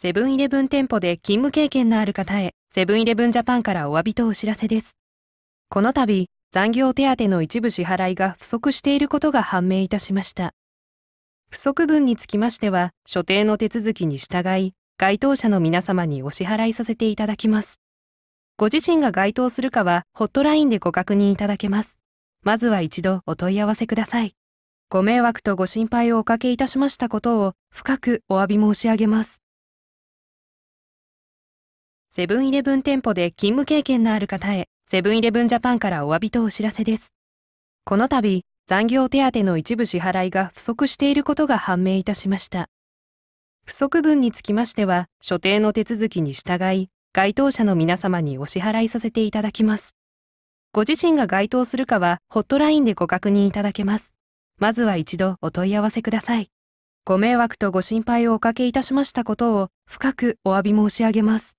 セブンイレブン店舗で勤務経験のある方へ、セブンイレブンジャパンからお詫びとお知らせです。この度、残業手当の一部支払いが不足していることが判明いたしました。不足分につきましては、所定の手続きに従い、該当者の皆様にお支払いさせていただきます。ご自身が該当するかは、ホットラインでご確認いただけます。まずは一度お問い合わせください。ご迷惑とご心配をおかけいたしましたことを、深くお詫び申し上げます。セブンイレブン店舗で勤務経験のある方へ、セブンイレブンジャパンからお詫びとお知らせです。この度、残業手当の一部支払いが不足していることが判明いたしました。不足分につきましては、所定の手続きに従い、該当者の皆様にお支払いさせていただきます。ご自身が該当するかは、ホットラインでご確認いただけます。まずは一度お問い合わせください。ご迷惑とご心配をおかけいたしましたことを、深くお詫び申し上げます。